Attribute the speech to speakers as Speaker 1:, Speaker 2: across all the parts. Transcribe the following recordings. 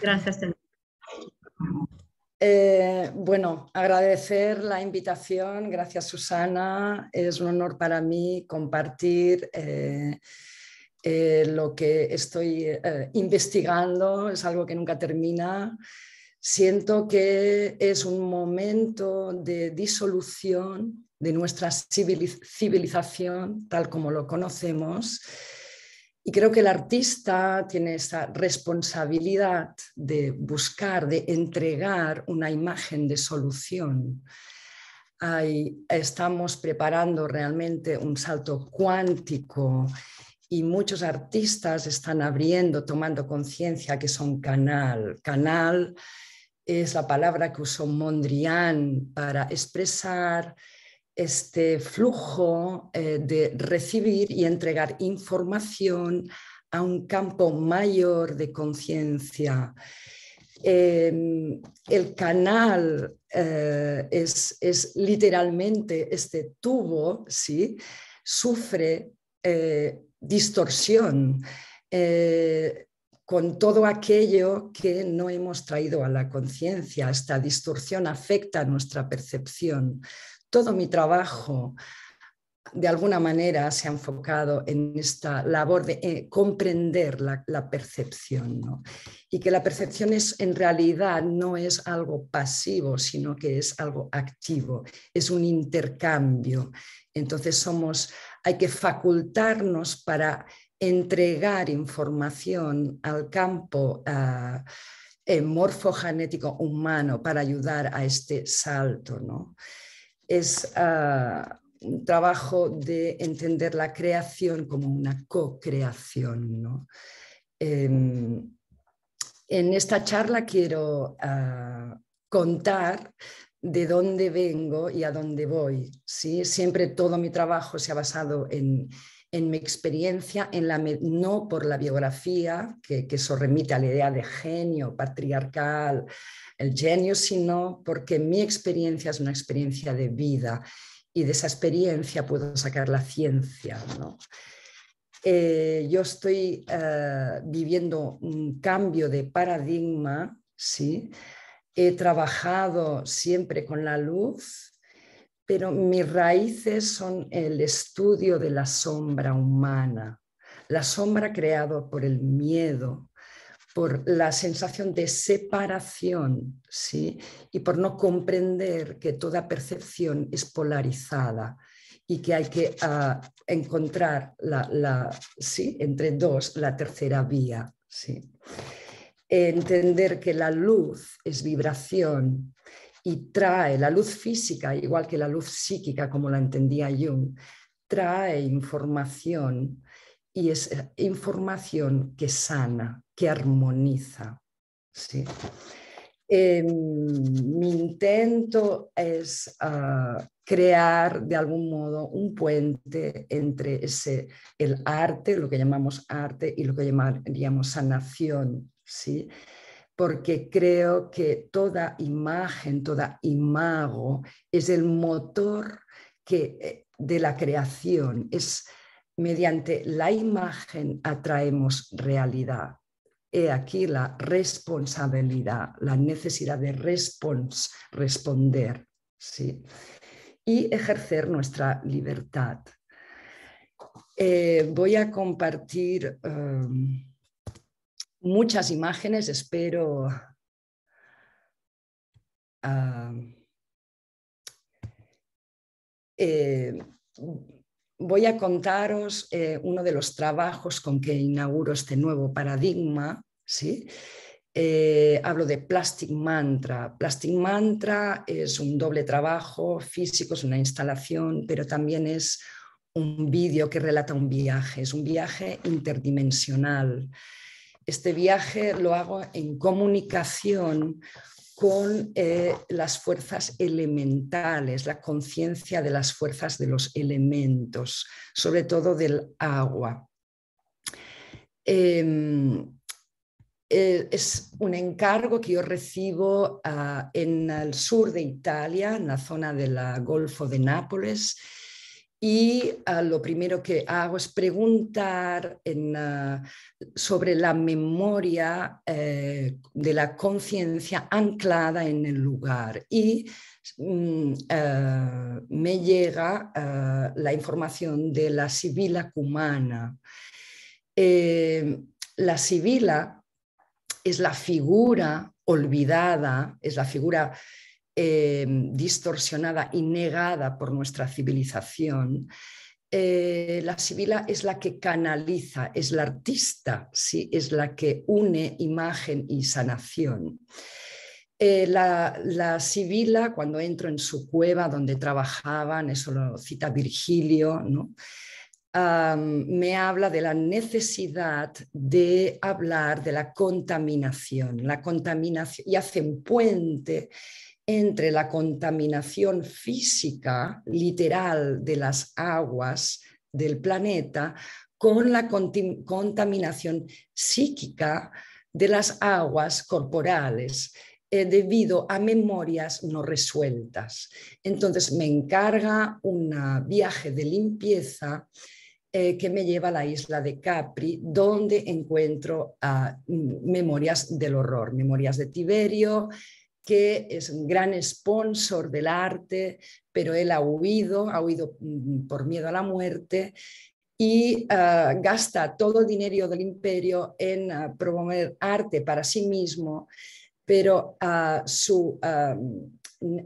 Speaker 1: Gracias.
Speaker 2: Eh, bueno, agradecer la invitación. Gracias, Susana. Es un honor para mí compartir eh, eh, lo que estoy eh, investigando. Es algo que nunca termina. Siento que es un momento de disolución de nuestra civilización tal como lo conocemos y creo que el artista tiene esa responsabilidad de buscar, de entregar una imagen de solución. estamos preparando realmente un salto cuántico y muchos artistas están abriendo, tomando conciencia que son canal. Canal es la palabra que usó Mondrian para expresar este flujo eh, de recibir y entregar información a un campo mayor de conciencia. Em, el canal eh, es, es, literalmente este tubo, ¿sí? sufre eh, distorsión con todo aquello que no hemos traído a la conciencia. Esta distorsión afecta nuestra percepción todo mi trabajo de alguna manera se ha enfocado en esta labor de eh, comprender la, percepción ¿no? y que la percepción es en realidad no es algo pasivo, sino que es algo activo, es un intercambio. Entonces somos, hay que facultarnos para entregar información al campo. Ah, eh, morfogenético humano para ayudar a este salto, ¿no? es ah, un trabajo de entender la creación como una co-creación. Em, en esta charla quiero ah, contar de dónde vengo y a dónde voy. ¿sí? Siempre todo mi trabajo se ha basado en, en mi experiencia, no por la biografía, que, eso remite a la idea de genio patriarcal, el genio, sino porque mi experiencia es una experiencia de vida y de esa experiencia puedo sacar la ciencia. Eh, yo estoy eh, viviendo un cambio de paradigma, ¿sí? he trabajado siempre con la luz, pero mis raíces son el estudio de la sombra humana, la sombra creada por el miedo, por la sensación de separación, ¿sí? Y por no comprender que toda percepción es polarizada y que hay que ah, encontrar la, ¿sí? entre dos la tercera vía, ¿sí? Entender que la luz es vibración y trae la luz física, igual que la luz psíquica, como la entendía Jung, trae información y es eh, información que sana, que armoniza. ¿sí? Em, mi intento es ah, crear de algún modo un puente entre ese, el arte, lo que llamamos arte, y lo que llamaríamos sanación, ¿sí? porque creo que toda imagen, toda imago es el motor eh, de la creación. Es mediante la imagen atraemos realidad. He aquí la responsabilidad, la necesidad de responder ¿sí? y ejercer nuestra libertad. Eh, voy a compartir... Em, muchas imágenes, espero ah, eh, voy a contaros eh, uno de los trabajos con que inauguro este nuevo paradigma. ¿sí? Eh, hablo de Plastic Mantra. Plastic Mantra es un doble trabajo físico, es una instalación, pero también es un vídeo que relata un viaje, es un viaje interdimensional. Este viaje lo hago en comunicación con eh, las fuerzas elementales, la conciencia de las fuerzas de los elementos, sobre todo del agua. Em, eh, es un encargo que yo recibo ah, en el sur de Italia, en la zona del Golfo de Nápoles, y ah, lo primero que hago es preguntar ah, sobre la memoria eh, de la conciencia anclada en el lugar. Y mm, ah, me llega la información de la sibila cumana. Eh, la sibila es la figura olvidada, es la figura Em, distorsionada y negada por nuestra civilización, eh, la sibila es la que canaliza, es la artista, ¿sí? es la que une imagen y sanación. Eh, la, sibila, cuando entro en su cueva donde trabajaban, eso lo cita Virgilio, me habla de la necesidad de hablar de la contaminación, la contaminación y hace un puente entre la contaminación física literal de las aguas del planeta con la contaminación psíquica de las aguas corporales eh, debido a memorias no resueltas. Entonces me encarga un viaje de limpieza eh, que me lleva a la isla de Capri, donde encuentro ah, memorias del horror, memorias de Tiberio, que es un gran sponsor del arte, pero él ha huido, ha huido mm, por miedo a la muerte y ah, gasta todo el dinero del imperio en ah, promover arte para sí mismo, pero ah, su mm,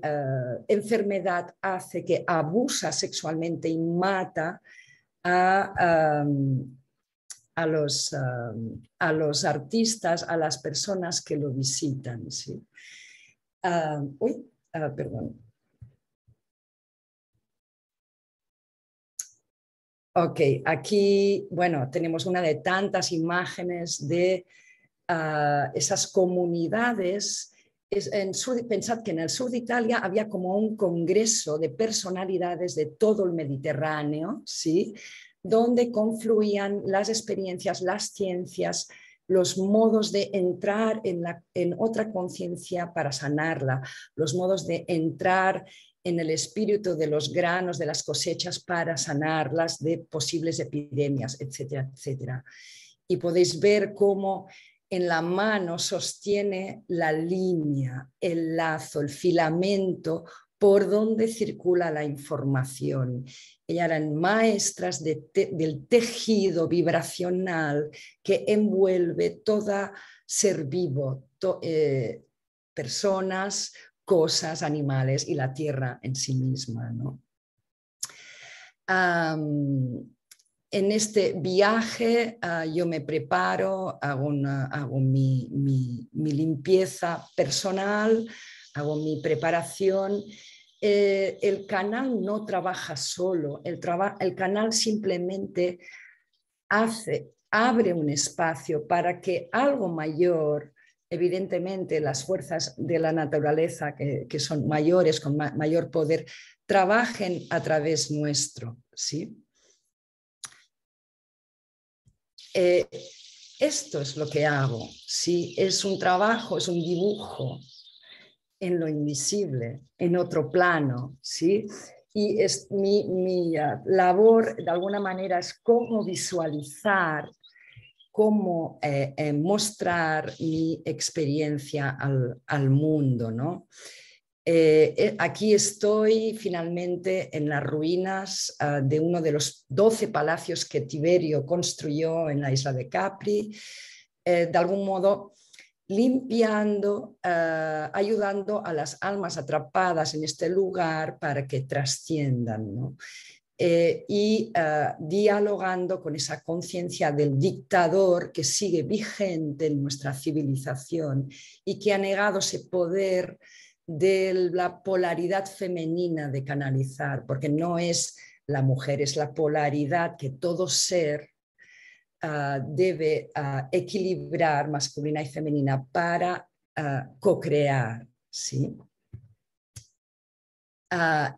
Speaker 2: enfermedad hace que abusa sexualmente y mata a, mm, los, a los artistas, a las personas que lo visitan. Ah, uy, ah, perdón. Ok, aquí, bueno, tenemos una de tantas imágenes de ah, esas comunidades. en pensad que en el sur de Italia había como un congreso de personalidades de todo el Mediterráneo, ¿sí? donde confluían las experiencias, las ciencias, los modos de entrar en, la, en otra conciencia para sanarla, los modos de entrar en el espíritu de los granos, de las cosechas para sanarlas de posibles epidemias, etcétera, etcétera. Y podéis ver cómo en la mano sostiene la línea, el lazo, el filamento por dónde circula la información. Ellas eran maestras del tejido vibracional que envuelve todo ser vivo, eh, personas, cosas, animales y la tierra en sí misma. en este viaje ah, yo me preparo, hago, mi, limpieza personal, hago mi preparación. Eh, el canal no trabaja solo, el, canal simplemente hace, abre un espacio para que algo mayor, evidentemente las fuerzas de la naturaleza que, son mayores, con mayor poder, trabajen a través nuestro. ¿sí? Eh, esto es lo que hago, ¿sí? es un trabajo, es un dibujo, en lo invisible, en otro plano, ¿sí? Y es, mi, uh, labor, de alguna manera, es cómo visualizar, cómo eh, eh, mostrar mi experiencia al, mundo, ¿no? Eh, aquí estoy finalmente en las ruinas uh, de uno de los doce palacios que Tiberio construyó en la isla de Capri. de algún modo, limpiando, ah, ayudando a las almas atrapadas en este lugar para que trasciendan. Eh, y ah, dialogando con esa conciencia del dictador que sigue vigente en nuestra civilización y que ha negado ese poder de la polaridad femenina de canalizar, porque no es la mujer, es la polaridad que todo ser Ah, debe ah, equilibrar masculina y femenina para ah, co-crear. ¿sí?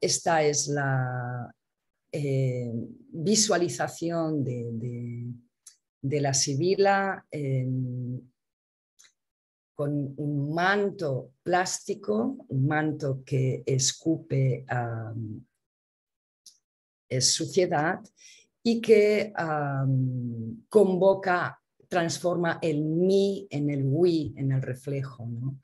Speaker 2: esta es la eh, visualización de, la sibila con un manto plástico, un manto que escupe eh, suciedad y que convoca, transforma el mí en el we, en el reflejo, ¿no?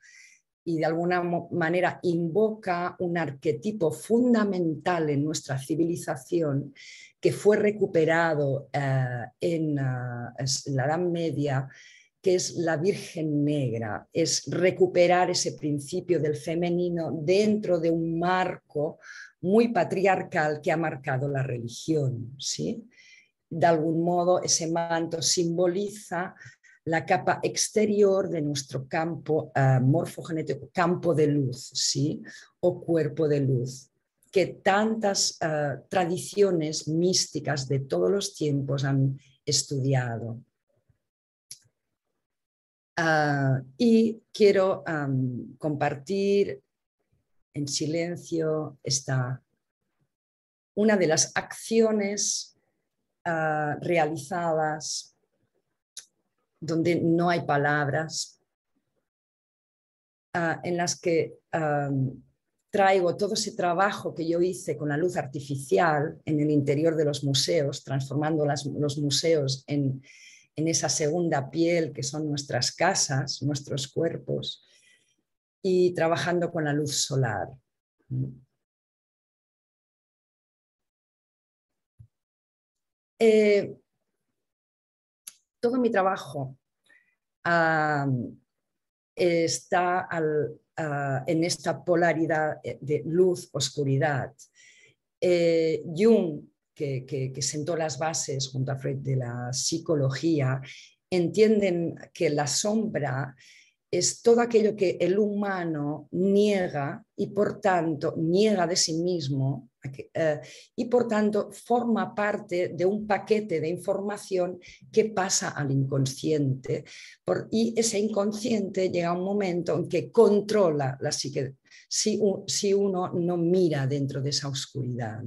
Speaker 2: y de alguna manera invoca un arquetipo fundamental en nuestra civilización que fue recuperado eh, en, ah, en la Edad Media, que es la Virgen Negra, es recuperar ese principio del femenino dentro de un marco muy patriarcal que ha marcado la religión, ¿sí? de algún modo ese manto simboliza la capa exterior de nuestro campo eh, morfogenético, campo de luz, ¿sí? O cuerpo de luz, que tantas eh, tradiciones místicas de todos los tiempos han estudiado. Ah, y quiero compartir en silencio esta, una de las acciones Ah, realizadas, donde no hay palabras, ah, en las que ah, traigo todo ese trabajo que yo hice con la luz artificial en el interior de los museos, transformando los museos en, en, esa segunda piel que son nuestras casas, nuestros cuerpos,
Speaker 1: y trabajando con la luz solar. Eh, todo mi trabajo
Speaker 2: está en esta polaridad de luz-oscuridad. Eh, Jung, que, sentó las bases junto a Freud de la psicología, entienden que la sombra es todo aquello que el humano niega y por tanto niega de sí mismo eh, y por tanto forma parte de un paquete de información que pasa al inconsciente y ese inconsciente llega a un momento en que controla la psique si, uno no mira dentro de esa oscuridad.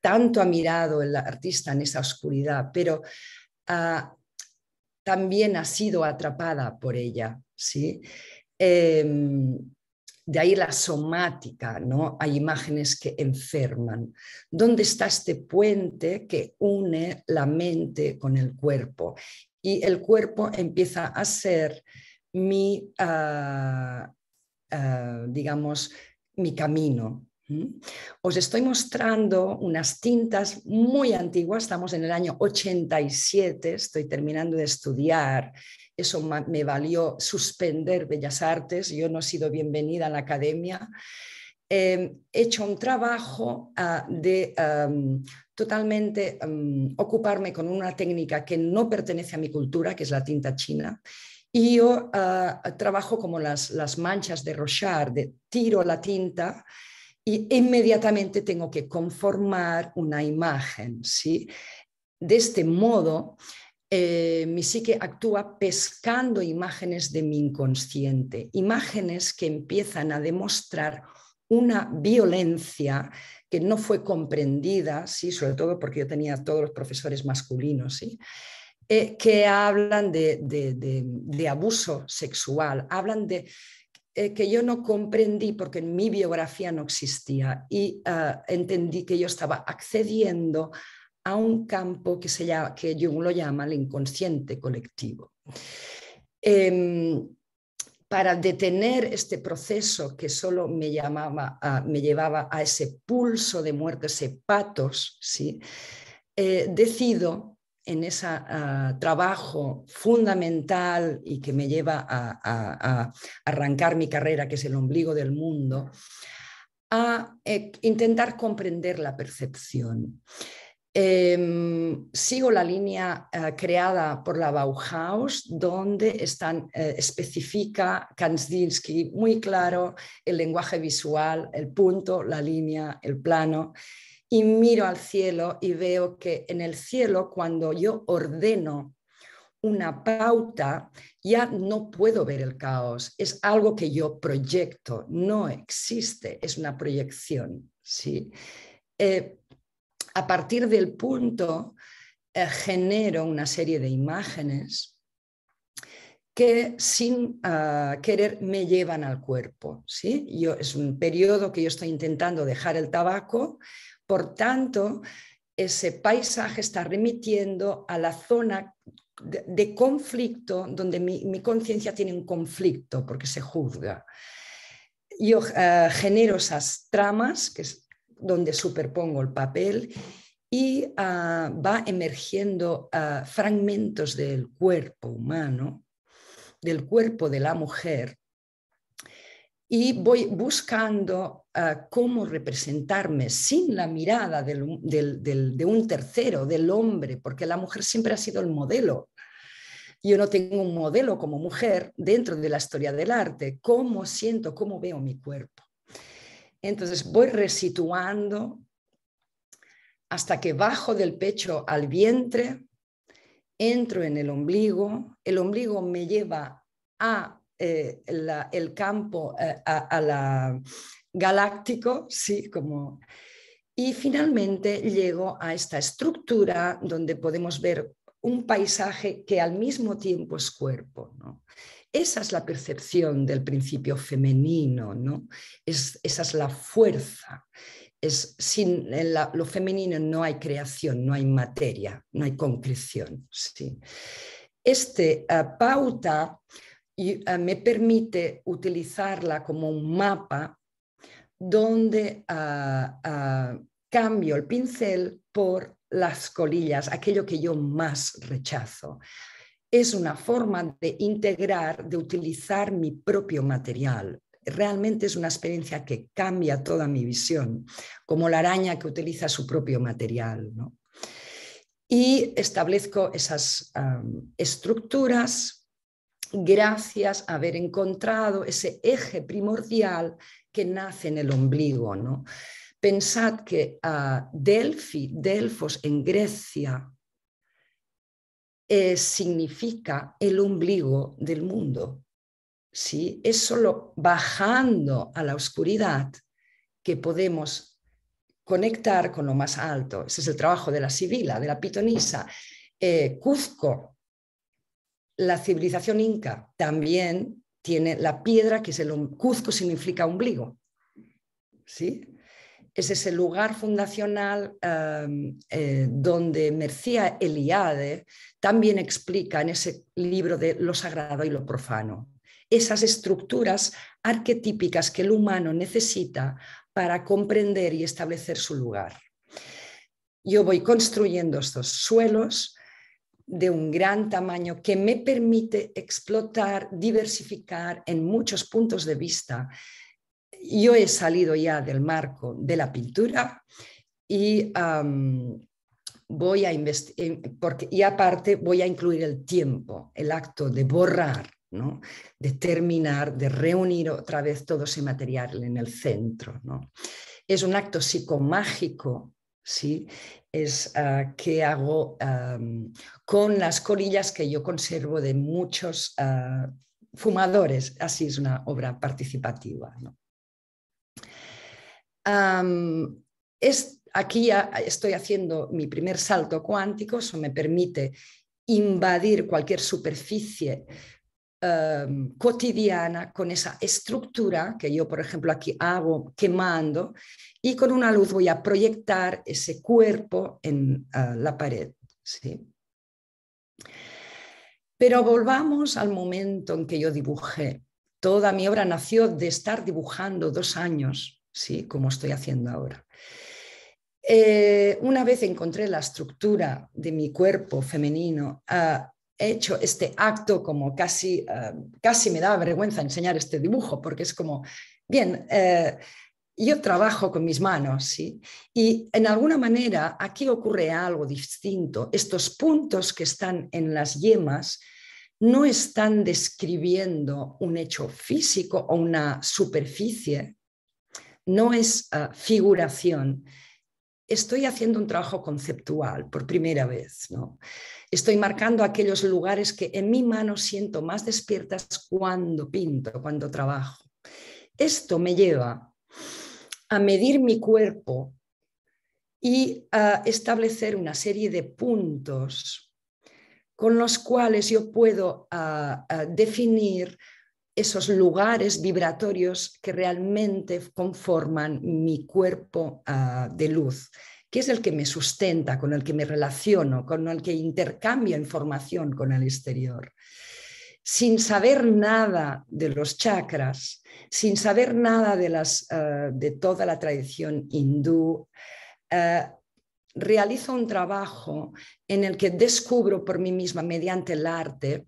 Speaker 2: Tanto ha mirado el artista en esa oscuridad, pero ah, también ha sido atrapada por ella. ¿sí? Em, de ahí la somática, ¿no? Hay imágenes que enferman. ¿Dónde está este puente que une la mente con el cuerpo? Y el cuerpo empieza a ser mi, ah, ah, digamos, mi camino, os estoy mostrando unas tintas muy antiguas, estamos en el año 87, estoy terminando de estudiar eso me valió suspender Bellas Artes, yo no he sido bienvenida a la academia. Em, he hecho un trabajo ah, de totalmente ocuparme con una técnica que no pertenece a mi cultura, que es la tinta china, y yo ah, trabajo como las, manchas de Rochard, de tiro la tinta y inmediatamente tengo que conformar una imagen. ¿sí? De este modo, eh, mi psique actúa pescando imágenes de mi inconsciente, imágenes que empiezan a demostrar una violencia que no fue comprendida, ¿sí? sobre todo porque yo tenía todos los profesores masculinos, ¿sí? Eh, que hablan de, abuso sexual, hablan de eh, que yo no comprendí porque en mi biografía no existía y ah, entendí que yo estaba accediendo a un campo que, se llama, que Jung lo llama el inconsciente colectivo. Em, para detener este proceso que solo me, llamaba me llevaba a ese pulso de muerte, ese patos, ¿sí? Eh, decido en ese ah, trabajo fundamental y que me lleva a, arrancar mi carrera, que es el ombligo del mundo, a eh, intentar comprender la percepción. Em, sigo la línea eh, creada por la Bauhaus, donde eh, especifica Kandinsky muy claro el lenguaje visual, el punto, la línea, el plano. Y miro al cielo y veo que en el cielo, cuando yo ordeno una pauta, ya no puedo ver el caos. Es algo que yo proyecto, no existe, es una proyección. ¿sí? Eh, a partir del punto eh, genero una serie de imágenes que sin ah, querer me llevan al cuerpo. ¿sí? Yo, es un periodo que yo estoy intentando dejar el tabaco, por tanto, ese paisaje está remitiendo a la zona de, conflicto donde mi, conciencia tiene un conflicto porque se juzga. Yo ah, genero esas tramas, que donde superpongo el papel y ah, va emergiendo ah, fragmentos del cuerpo humano, del cuerpo de la mujer, y voy buscando ah, cómo representarme sin la mirada de un tercero, del hombre, porque la mujer siempre ha sido el modelo. Yo no tengo un modelo como mujer dentro de la historia del arte, cómo siento, cómo veo mi cuerpo. Entonces voy resituando hasta que bajo del pecho al vientre, entro en el ombligo, el ombligo me lleva a eh, el campo, eh, a, la galáctico, sí, como... Y finalmente llego a esta estructura donde podemos ver un paisaje que al mismo tiempo es cuerpo. Esa es la percepción del principio femenino, ¿no? Es, esa es la fuerza. Es, sin lo femenino no hay creación, no hay materia, no hay concreción. ¿sí? Este eh, pauta eh, me permite utilizarla como un mapa donde ah, ah, cambio el pincel por las colillas, aquello que yo más rechazo, es una forma de integrar, de utilizar mi propio material. Realmente es una experiencia que cambia toda mi visión, como la araña que utiliza su propio material. Y establezco esas estructuras gracias a haber encontrado ese eje primordial que nace en el ombligo. Pensad que a ah, Delphi, Delfos en Grecia, eh, significa el ombligo del mundo. ¿sí? Es solo bajando a la oscuridad que podemos conectar con lo más alto. Ese es el trabajo de la Sibila, de la Pitonisa. Eh,
Speaker 1: Cuzco,
Speaker 2: la civilización inca, también tiene la piedra que es el Cuzco significa ombligo. ¿sí? es ese lugar fundacional em, eh, donde Mercía Eliade también explica en ese libro de lo sagrado y lo profano, esas estructuras arquetípicas que el humano necesita para comprender y establecer su lugar. Yo voy construyendo estos suelos de un gran tamaño que me permite explotar, diversificar en muchos puntos de vista yo he salido ya del marco de la pintura y voy a eh, porque, y aparte voy a incluir el tiempo, el acto de borrar, de terminar, de reunir otra vez todo ese material en el centro. ¿no? Es un acto psicomágico ¿sí? es ah, que hago con las colillas que yo conservo de muchos ah, fumadores. Así es una obra participativa. ¿no? es, aquí estoy haciendo mi primer salto cuántico, eso me permite invadir cualquier superficie cotidiana con esa estructura que yo, por ejemplo, aquí hago quemando y con una luz voy a proyectar ese cuerpo en la pared. ¿sí? Pero volvamos al momento en que yo dibujé. Toda mi obra nació de estar dibujando dos años ¿sí? como estoy haciendo ahora. Eh, una vez encontré la estructura de mi cuerpo femenino, ah, he hecho este acto como casi, ah, casi me da vergüenza enseñar este dibujo, porque es como, bien, eh, yo trabajo con mis manos, ¿sí? Y en alguna manera aquí ocurre algo distinto. Estos puntos que están en las yemas no están describiendo un hecho físico o una superficie, no es ah, figuración. Estoy haciendo un trabajo conceptual por primera vez. Estoy marcando aquellos lugares que en mi mano siento más despiertas cuando pinto, cuando trabajo. Esto me lleva a medir mi cuerpo y a establecer una serie de puntos con los cuales yo puedo ah, ah, definir esos lugares vibratorios que realmente conforman mi cuerpo ah, de luz, que es el que me sustenta, con el que me relaciono, con el que intercambio información con el exterior. Sin saber nada de los chakras, sin saber nada de, las, ah, de toda la tradición hindú, ah, realizo un trabajo en el que descubro por mí misma, mediante el arte,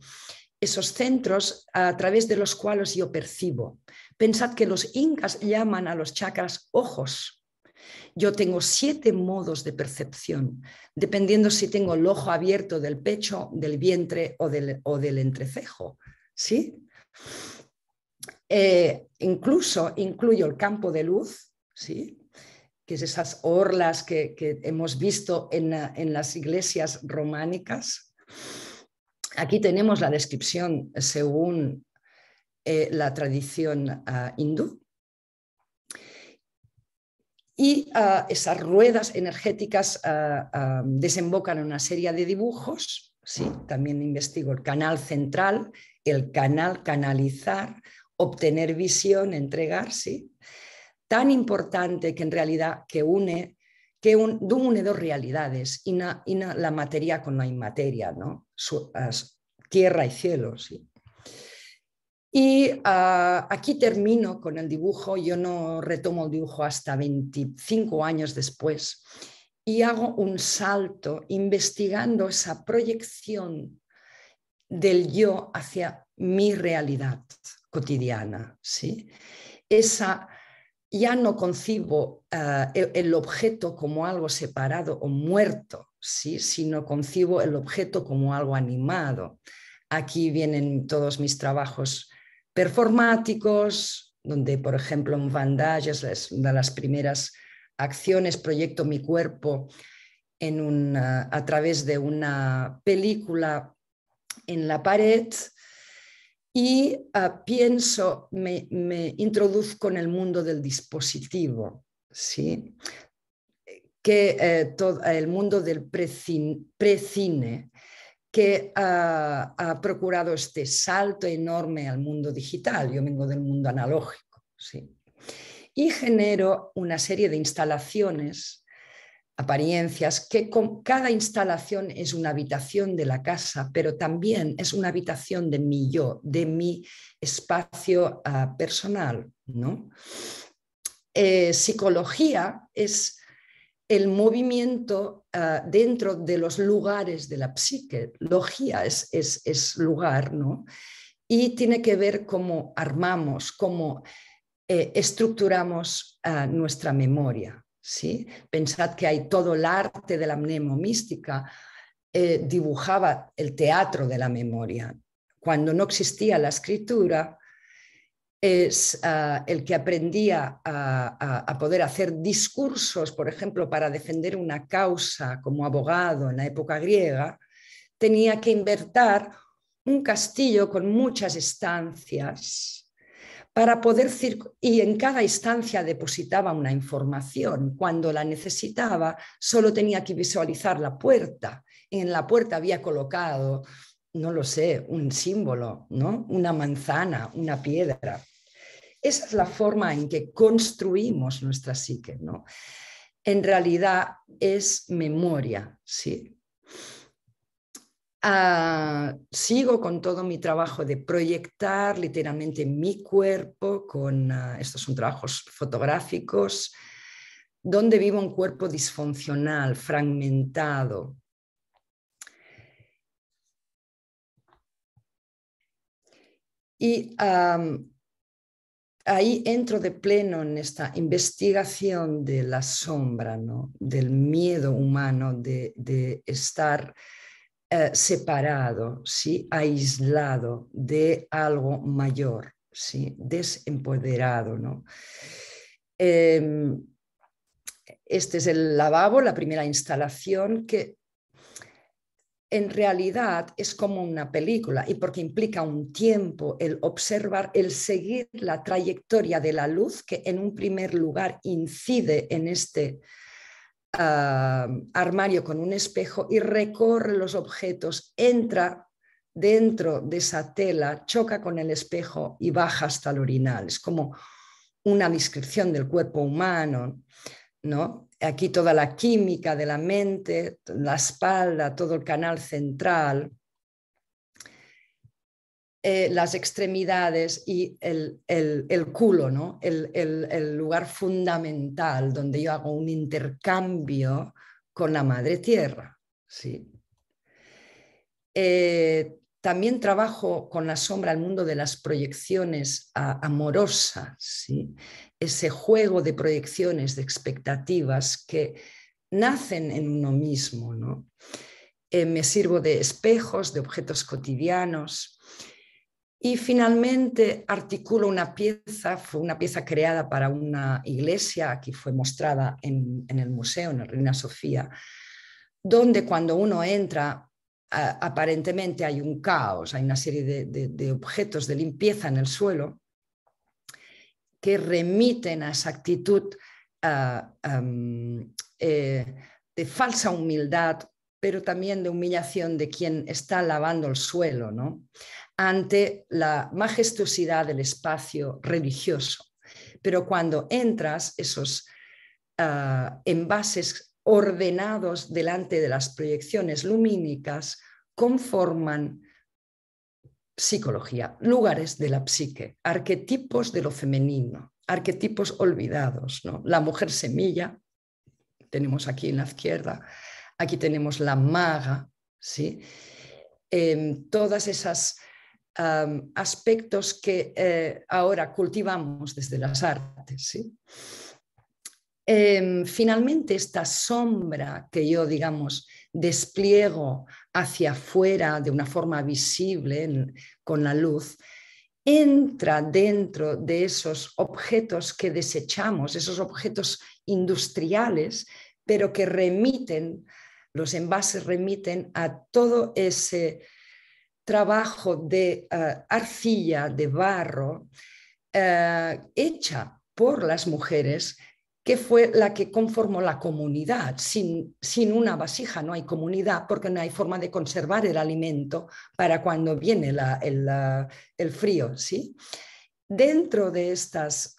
Speaker 2: esos centros a través de los cuales yo percibo. Pensad que los incas llaman a los chakras ojos. Yo tengo siete modos de percepción, dependiendo si tengo el ojo abierto del pecho, del vientre o del, entrecejo. ¿sí? Eh, incluso incluyo el campo de luz, ¿sí? que es esas orlas que, hemos visto en las iglesias románicas. Aquí tenemos la descripción según eh, la tradición ah, hindú. Y ah, esas ruedas energéticas ah, desembocan en una serie de dibujos. ¿sí? También investigo el canal central, el canal canalizar, obtener visión, entregar. Tan importante que en realidad que une que une dos realidades, y la materia con la inmateria, ¿no? tierra y cielo. ¿sí? Y ah, aquí termino con el dibujo, yo no retomo el dibujo hasta 25 años después, y hago un salto investigando esa proyección del yo hacia mi realidad cotidiana, ¿sí? esa ya no concibo eh, el, objeto como algo separado o muerto, sino concibo el objeto como algo animado. Aquí vienen todos mis trabajos performáticos, donde, por ejemplo, en Vandages, es una de las primeras acciones, proyecto mi cuerpo a través de una película en la pared y ah, pienso, me, introduzco en el mundo del dispositivo, que eh, el mundo del precine, que ah, ha procurado este salto enorme al mundo digital. Yo vengo del mundo analógico. Y genero una serie de instalaciones apariencias, que con cada instalación es una habitación de la casa, pero también es una habitación de mi yo, de mi espacio ah, personal. ¿no? Eh, psicología es el movimiento ah, dentro de los lugares de la psique. Logía es, lugar, ¿no? Y tiene que ver cómo armamos, cómo eh, estructuramos ah, nuestra memoria. Pensad que hay todo el arte de la mnemomística, eh, dibujaba el teatro de la memoria. Cuando no existía la escritura, es ah, el que aprendía a, poder hacer discursos, por ejemplo, para defender una causa como abogado en la época griega, tenía que invertir un castillo con muchas estancias para poder y en cada instancia depositaba una información. Cuando la necesitaba, solo tenía que visualizar la puerta. En la puerta había colocado, no lo sé, un símbolo, ¿no? Una manzana, una piedra. Esa es la forma en que construimos nuestra psique, ¿no? En realidad es memoria, sí. Ah, sigo con todo mi trabajo de proyectar literalmente mi cuerpo con ah, estos son trabajos fotográficos donde vivo un cuerpo disfuncional, fragmentado. Y ahí entro de pleno en esta investigación de la sombra, ¿no? del miedo humano de estar eh, separado, ¿sí? aislado de algo mayor, ¿sí? desempoderado. ¿no? Em, este es el lavabo, la primera instalación que en realidad es como una película y porque implica un tiempo el observar, el seguir la trayectoria de la luz que en un primer lugar incide en este Ah, armario con un espejo y recorre los objetos, entra dentro de esa tela, choca con el espejo y baja hasta el orinal. Es como una descripción del cuerpo humano, ¿no? Aquí toda la química de la mente, la espalda, todo el canal central. Eh, las extremidades y el, culo, El, lugar fundamental donde yo hago un intercambio con la madre tierra. ¿sí? Eh, también trabajo con la sombra al mundo de las proyecciones amorosas, ¿sí? ese juego de proyecciones, de expectativas que nacen en uno mismo. ¿no? Eh, me sirvo de espejos, de objetos cotidianos y finalmente articulo una pieza, fue una pieza creada para una iglesia, que fue mostrada en, el museo, en la Reina Sofía, donde cuando uno entra aparentemente hay un caos, hay una serie de, objetos de limpieza en el suelo que remiten a esa actitud eh, de falsa humildad, pero también de humillación de quien está lavando el suelo, ¿no? ante la majestuosidad del espacio religioso. Pero cuando entras, esos ah, envases ordenados delante de las proyecciones lumínicas conforman psicología, lugares de la psique, arquetipos de lo femenino, arquetipos olvidados. ¿no? La mujer semilla, tenemos aquí en la izquierda, aquí tenemos la maga, ¿sí? Em, todas esas aspectos que eh, ahora cultivamos desde las artes. Em, finalmente, esta sombra que yo, digamos, despliego hacia afuera de una forma visible con la luz, entra dentro de esos objetos que desechamos, esos objetos industriales, pero que remiten, los envases remiten a todo ese trabajo de eh, arcilla, de barro, eh, hecha por las mujeres, que fue la que conformó la comunidad. Sin, una vasija no hay comunidad porque no hay forma de conservar el alimento para cuando viene el, frío. Dentro de estas...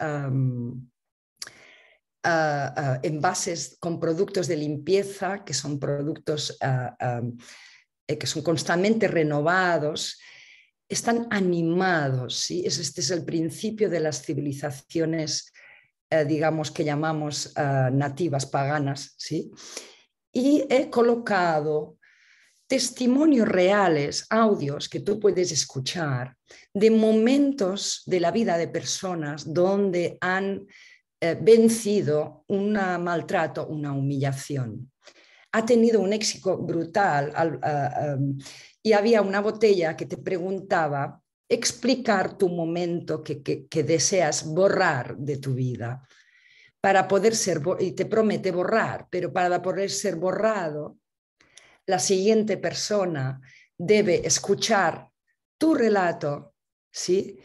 Speaker 2: envases con productos de limpieza, que son productos eh, que son constantemente renovados, están animados. ¿sí? Este es el principio de las civilizaciones, eh, digamos, que llamamos eh, nativas, paganas. ¿sí? Y he colocado testimonios reales, audios que tú puedes escuchar de momentos de la vida de personas donde han vencido un maltrato, una humillación ha tenido un éxito brutal y había una botella que te preguntaba explicar tu momento que, deseas borrar de tu vida para poder ser, y te promete borrar, pero para poder ser borrado, la siguiente persona debe escuchar tu relato, ¿sí?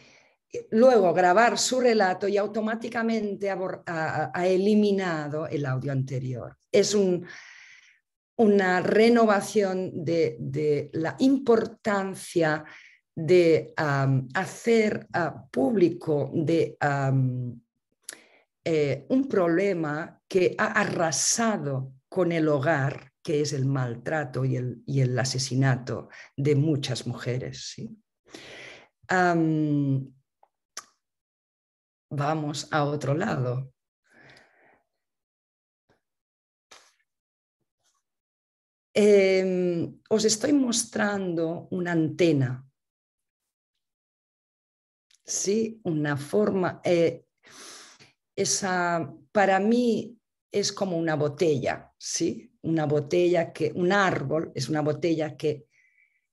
Speaker 2: luego grabar su relato y automáticamente ha eliminado el audio anterior. Es un, una renovación de, la importancia de um, hacer uh, público de um, eh, un problema que ha arrasado con el hogar, que es el maltrato y el, asesinato de muchas mujeres. Um, vamos a otro lado. Em, os estoy mostrando una antena, ¿sí? Una forma, eh, esa, para mí es como una botella, ¿sí? Una botella que, un árbol es una botella que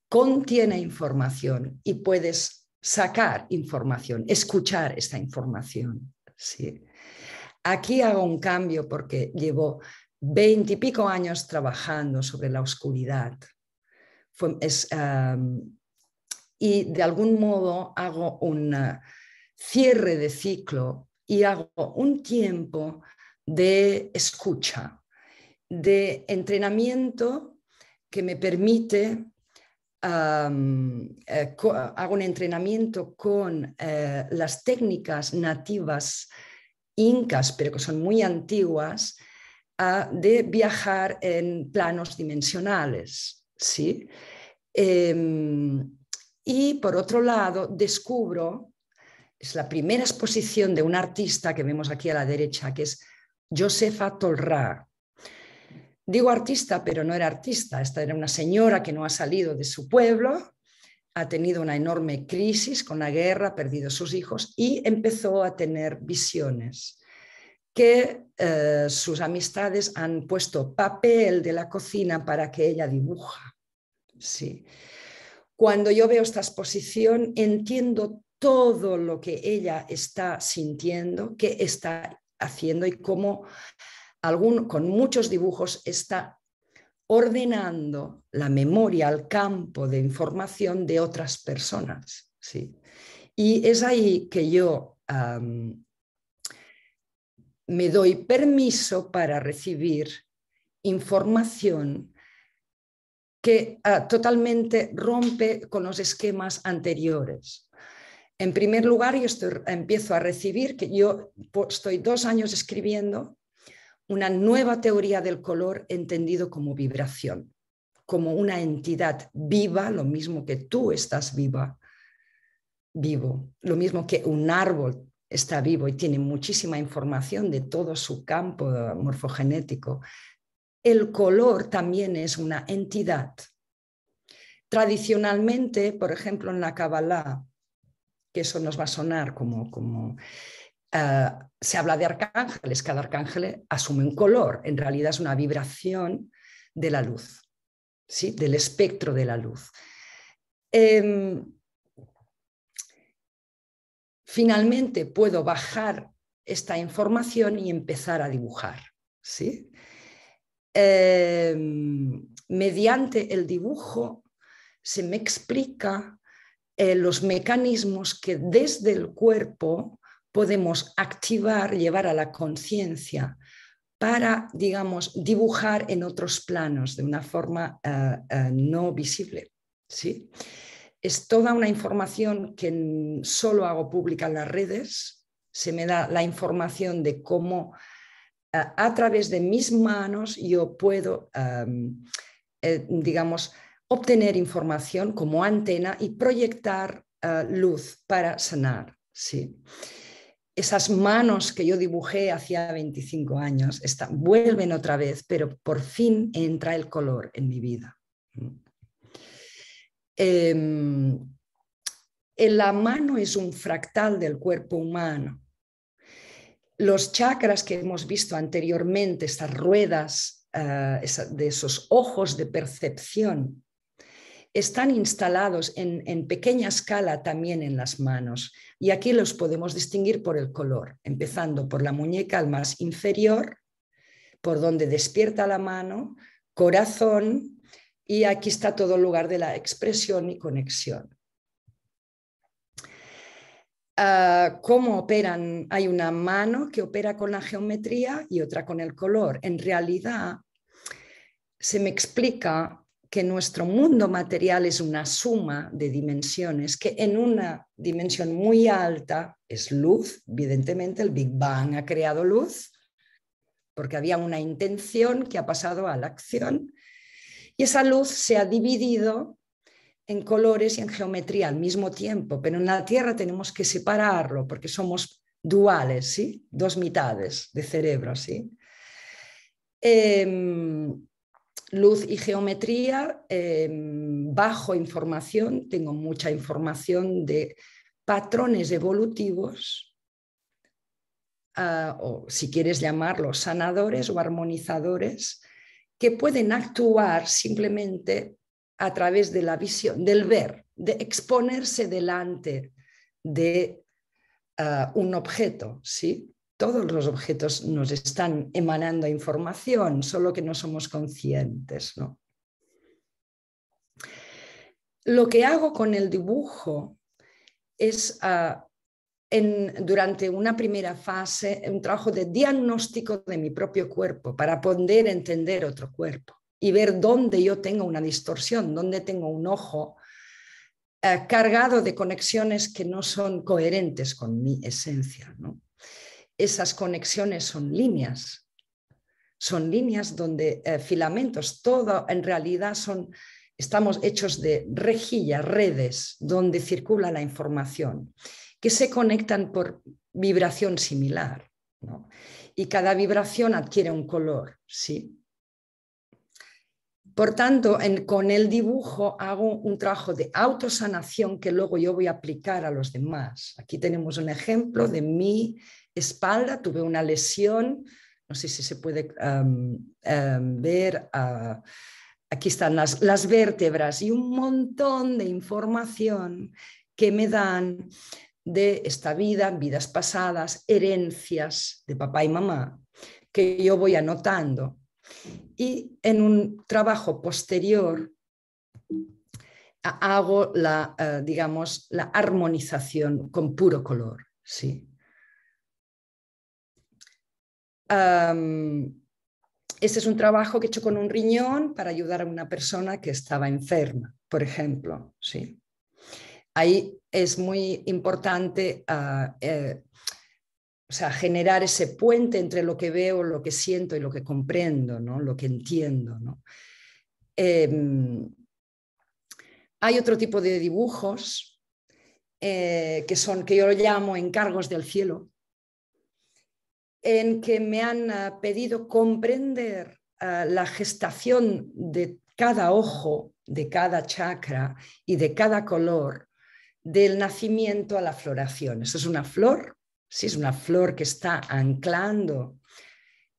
Speaker 2: contiene información y puedes sacar información, escuchar esta información, Aquí hago un cambio porque llevo veintipico años trabajando sobre la oscuridad. y de algún modo hago un ah, cierre de ciclo y hago un tiempo de escucha, de entrenamiento que me permite, eh, hago un entrenamiento con eh, las técnicas nativas incas, pero que son muy antiguas, de viajar en planos dimensionales. ¿sí? Em, y por otro lado, descubro, es la primera exposición de un artista que vemos aquí a la derecha, que es Josefa Tolrá. Digo artista, pero no era artista, esta era una señora que no ha salido de su pueblo, ha tenido una enorme crisis con la guerra, ha perdido sus hijos y empezó a tener visiones que eh, sus amistades han puesto papel de la cocina para que ella dibuja. Sí. Cuando yo veo esta exposición, entiendo todo lo que ella está sintiendo, qué está haciendo y cómo con muchos dibujos está ordenando la memoria al campo de información de otras personas. ¿sí? Y es ahí que yo me doy permiso para recibir información que ah, totalmente rompe con los esquemas anteriores. En primer lugar, yo empiezo a recibir, que yo estoy dos años escribiendo una nueva teoría del color entendido como vibración, como una entidad viva, lo mismo que tú estás viva, vivo, lo mismo que un árbol está vivo y tiene muchísima información de todo su campo morfogenético. El color también es una entidad. Tradicionalmente, por ejemplo, en la Kabbalah, que eso nos va a sonar como, como ah, se habla de arcángeles, cada arcángel asume un color, en realidad es una vibración de la luz, ¿sí? del espectro de la luz. Em, finalmente puedo bajar esta información y empezar a dibujar. ¿sí? Em, mediante el dibujo se me explica eh, los mecanismos que desde el cuerpo podemos activar, llevar a la conciencia para, digamos, dibujar en otros planos de una forma eh, eh, no visible. ¿sí? es toda una información que solo hago pública en las redes, se me da la información de cómo a través de mis manos yo puedo, eh, digamos, obtener información como antena y proyectar ah, luz para sanar. Sí. Esas manos que yo dibujé hacía 25 años vuelven otra vez, pero por fin entra el color en mi vida. Em, en la mano es un fractal del cuerpo humano. Los chakras que hemos visto anteriormente, estas ruedas ah, de esos ojos de percepción, están instalados en, pequeña escala también en las manos. Y aquí los podemos distinguir por el color, empezando por la muñeca al más inferior, por donde despierta la mano, corazón, y aquí está todo el lugar de la expresión y conexión. Ah, cómo operan. Hay una mano que opera con la geometría y otra con el color. En realidad, se me explica que nuestro mundo material es una suma de dimensiones, que en una dimensión muy alta es luz, evidentemente el Big Bang ha creado luz, porque había una intención que ha pasado a la acción, y esa luz se ha dividido en colores y en geometría al mismo tiempo, pero en la Tierra tenemos que separarlo porque somos duales, ¿sí? dos mitades de cerebro. ¿sí? Em, luz y geometría, em, bajo información, tengo mucha información de patrones evolutivos, ah, o si quieres llamarlos sanadores o armonizadores, que pueden actuar simplemente a través de la visión, del ver, de exponerse delante de uh, un objeto, ¿sí? Todos los objetos nos están emanando información, solo que no somos conscientes, Lo que hago con el dibujo es uh, en, durante una primera fase un trabajo de diagnóstico de mi propio cuerpo para poder entender otro cuerpo y ver dónde yo tengo una distorsión, dónde tengo un ojo eh, cargado de conexiones que no son coherentes con mi esencia. Esas conexiones son líneas, son líneas donde eh, filamentos, todo en realidad son... Estamos hechos de rejillas, redes, donde circula la información que se conectan por vibración similar. ¿no? Y cada vibración adquiere un color, ¿sí? Por tanto, con el dibujo hago un trabajo de autosanación que luego yo voy a aplicar a los demás. Aquí tenemos un ejemplo de mi espalda, tuve una lesión, no sé si se puede ver, ah, aquí están las, las vértebras y un montón de información que me dan de esta vida, vidas pasadas, herencias de papá y mamá, que yo voy anotando. Y en un trabajo posterior hago la, eh, digamos, la armonización con puro color. ¿sí? este es un trabajo que he hecho con un riñón para ayudar a una persona que estaba enferma, por ejemplo. ¿sí? Ahí es muy importante ah, eh, generar ese puente entre lo que veo, lo que siento y lo que comprendo, lo que entiendo. Em, hay otro tipo de dibujos eh, que son, que yo lo llamo encargos del cielo, en que me han ah, pedido comprender ah, la gestación de cada ojo, de cada chakra y de cada color del nacimiento a la floración. Eso es una flor, sí, es una flor que está anclando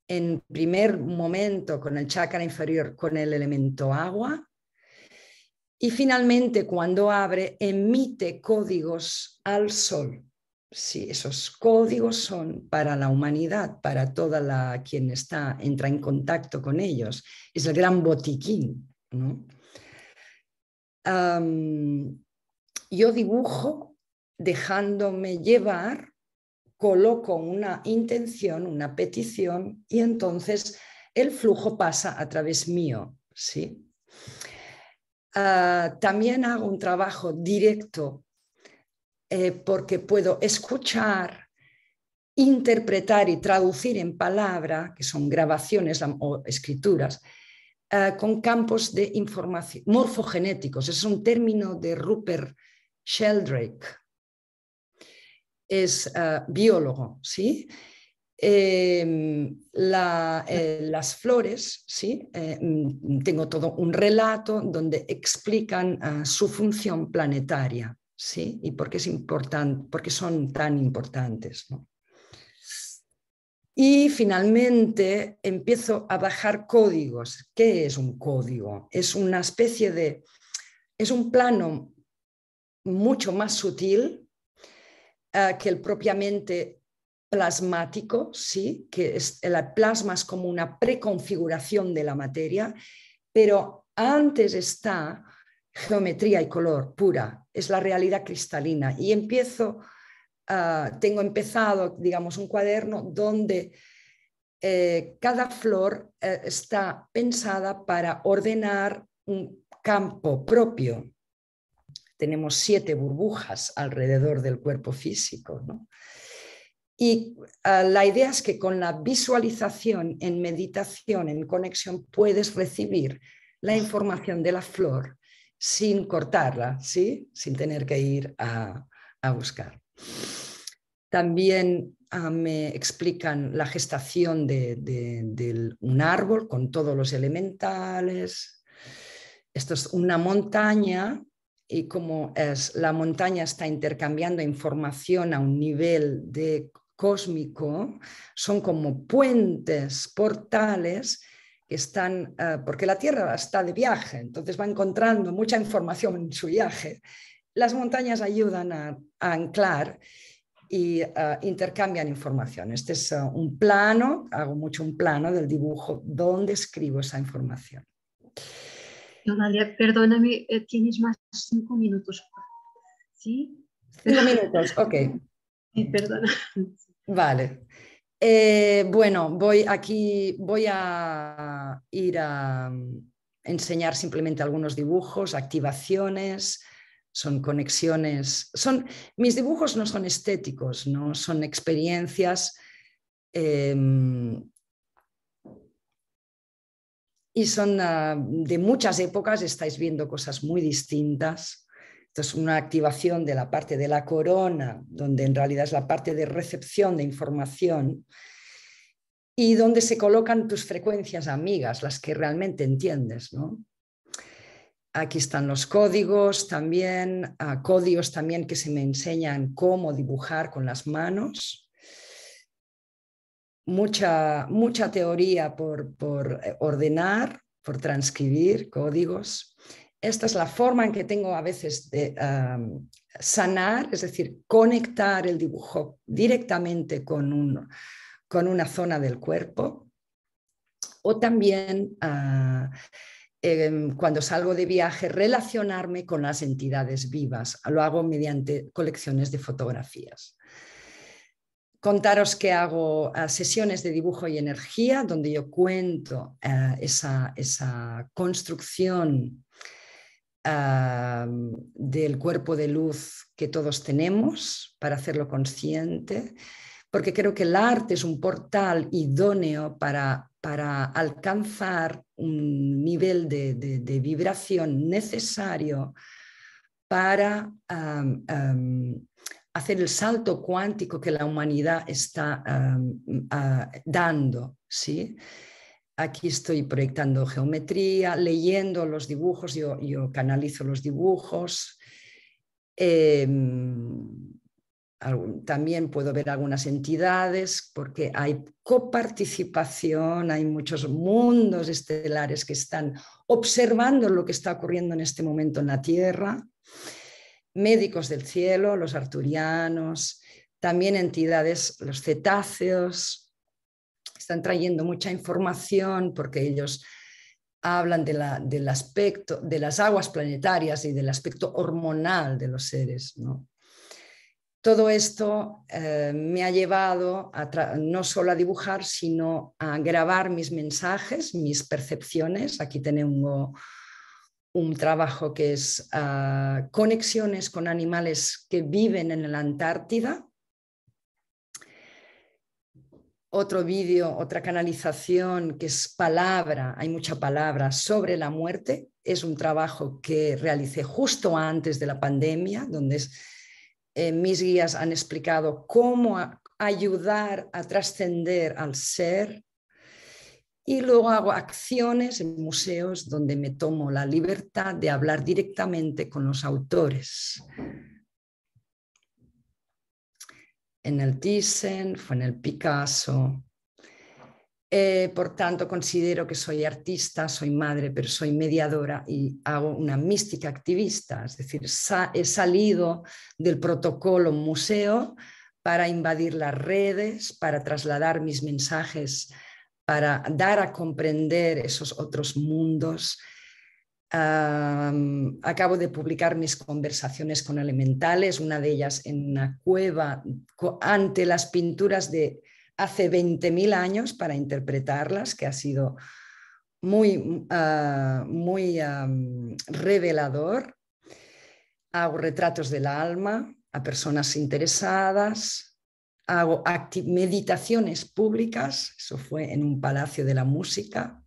Speaker 2: en primer momento con el chakra inferior, con el elemento agua, y finalmente cuando abre emite códigos al sol. Sí, esos códigos son para la humanidad, para toda la quien está entra en contacto con ellos. Es el gran botiquín, ¿no? yo dibujo dejándome llevar, coloco una intención, una petición y entonces el flujo pasa a través mío, ¿sí? Ah, también hago un trabajo directo eh, porque puedo escuchar, interpretar y traducir en palabra, que son grabaciones o escrituras, ah, con campos de información morfogenéticos. Es un término de Rupert Sheldrake. Es eh, biólogo, ¿sí? Em, eh, las flores, ¿sí? Eh, mm, tengo todo un relato donde explican su función planetaria ¿sí? y por qué, es son tan importantes. Y finalmente empiezo a bajar códigos. ¿Qué es un código? Es una especie de, es un plano mucho más sutil eh, que el propiamente plasmático, ¿sí? que es, el plasma es como una preconfiguración de la materia, pero antes está geometría y color pura, es la realidad cristalina. Y empiezo, eh, tengo empezado, digamos, un cuaderno donde eh, cada flor está pensada para ordenar un campo propio tenemos siete burbujas alrededor del cuerpo físico. Y ah, la idea es que con la visualización en meditación, en conexión, puedes recibir la información de la flor sin cortarla, ¿sí? sin tener que ir a, buscar. También ah, me explican la gestación de, un árbol con todos los elementales. Esto es una montaña y como es, la montaña está intercambiando información a un nivel de cósmico, son como puentes, portales que están, eh, porque la Tierra está de viaje, entonces va encontrando mucha información en su viaje. Las montañas ayudan a, anclar y eh, intercambian información. Este es eh, un plano, hago mucho un plano del dibujo donde escribo esa información
Speaker 1: perdóname, eh, tienes más cinco minutos. ¿Sí? Cinco minutos, ok. Sí, perdona.
Speaker 2: Vale. Eh, bueno, voy aquí, voy a ir a mm, enseñar simplemente algunos dibujos, activaciones, son conexiones, son, mis dibujos no son estéticos, no son experiencias eh, y son ah, de muchas épocas, estáis viendo cosas muy distintas. Esto es una activación de la parte de la corona, donde en realidad es la parte de recepción de información y donde se colocan tus frecuencias amigas, las que realmente entiendes, Aquí están los códigos también, ah, códigos también que se me enseñan cómo dibujar con las manos mucha, teoría por, eh, ordenar, por transcribir códigos. Esta es la forma en que tengo a veces de sanar, es decir, conectar el dibujo directamente con, una zona del cuerpo. O también ah, em, cuando salgo de viaje, relacionarme con las entidades vivas. Lo hago mediante colecciones de fotografías contaros que hago eh, sesiones de dibujo y energía, donde yo cuento eh, esa, construcción eh, del cuerpo de luz que todos tenemos para hacerlo consciente, porque creo que el arte es un portal idóneo para, para alcanzar un nivel de, vibración necesario para hacer el salto cuántico que la humanidad está dando, ¿sí? Aquí estoy proyectando geometría, leyendo los dibujos, yo, canalizo los dibujos. Em, también puedo ver algunas entidades porque hay coparticipación, hay muchos mundos estelares que están observando lo que está ocurriendo en este momento en la Tierra médicos del cielo, los arturianos, también entidades, los cetáceos, están trayendo mucha información porque ellos hablan de del aspecto, de las aguas planetarias y del aspecto hormonal de los seres. Todo esto eh, me ha llevado a no solo a dibujar, sino a grabar mis mensajes, mis percepciones. Aquí tengo un trabajo que es ah, conexiones con animales que viven en la Antártida. Otro vídeo, otra canalización que es palabra, hay mucha palabra sobre la muerte. Es un trabajo que realicé justo antes de la pandemia, donde eh, mis guías han explicado cómo ayudar a trascender al ser y luego hago acciones en museos donde me tomo la libertad de hablar directamente con los autores. En el Thyssen, fue en el Picasso. Eh, por tanto, considero que soy artista, soy madre, pero soy mediadora y hago una mística activista. Es decir, he salido del protocolo museo para invadir las redes, para trasladar mis mensajes para dar a comprender esos otros mundos. acabo de publicar mis conversaciones con elementales, una de ellas en una cueva ante las pinturas de hace 20.000 años para interpretarlas, que ha sido muy, ah, muy revelador. Hago retratos del alma a personas interesadas, hago meditaciones públicas, eso fue en un palacio de la música,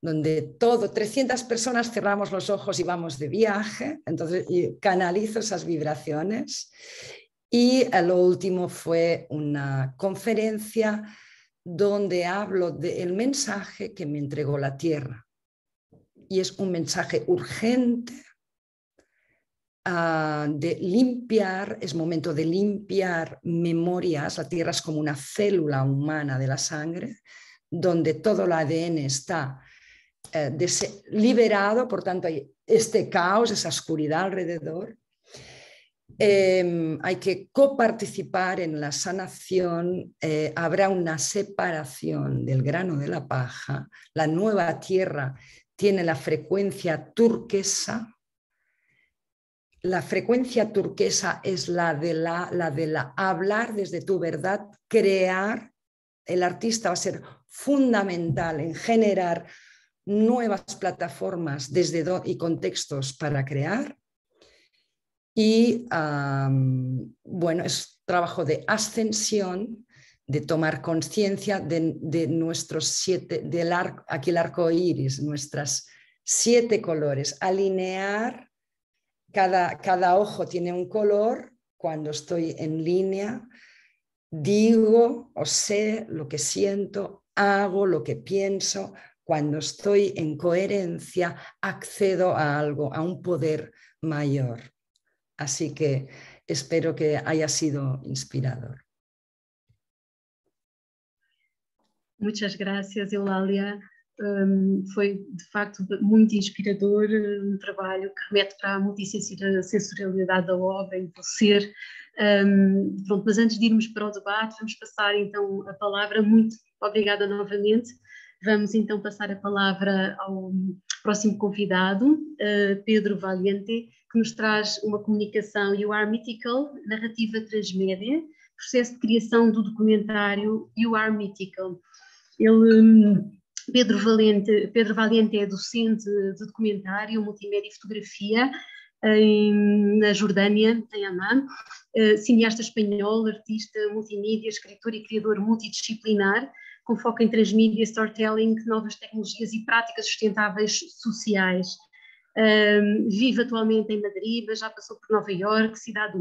Speaker 2: donde todo, 300 personas cerramos los ojos y vamos de viaje, entonces canalizo esas vibraciones. Y eh, lo último fue una conferencia donde hablo del mensaje que me entregó la Tierra. Y es un mensaje urgente Ah, de limpiar, es momento de limpiar memorias, la tierra es como una célula humana de la sangre, donde todo el ADN está eh, liberado, por tanto hay este caos, esa oscuridad alrededor. Em, hay que coparticipar en la sanación, eh, habrá una separación del grano de la paja, la nueva tierra tiene la frecuencia turquesa, la frecuencia turquesa es la de la, de la hablar desde tu verdad, crear. El artista va a ser fundamental en generar nuevas plataformas desde y contextos para crear. Y bueno, es trabajo de ascensión, de tomar conciencia de, nuestros siete, del aquí el arco iris, nuestras siete colores, alinear cada, ojo tiene un color, cuando estoy en línea, digo o sé lo que siento, hago lo que pienso, cuando estoy en coherencia, accedo a algo, a un poder mayor. Así que espero que haya sido inspirador.
Speaker 1: Muchas gracias, Eulalia. um, foi de facto muito inspirador, hum, um trabalho que remete para a multissensorialidade da obra, em ser. Um, pronto, mas antes de irmos para o debate, vamos passar então a palavra, muito obrigada novamente, vamos então passar a palavra ao hum, próximo convidado, uh, Pedro Valiente, que nos traz uma comunicação You Are Mythical, narrativa transmédia, processo de criação do documentário You Are Mythical. Ele hum, Pedro Valente, Pedro Valente é docente de documentário, multimédia e fotografia em, na Jordânia, em Amman, eh, cineasta espanhol, artista multimídia, escritor e criador multidisciplinar, com foco em transmídia, storytelling, novas tecnologias e práticas sustentáveis sociais. Um, eh, vive atualmente em Madrid, mas já passou por Nova Iorque, Cidade do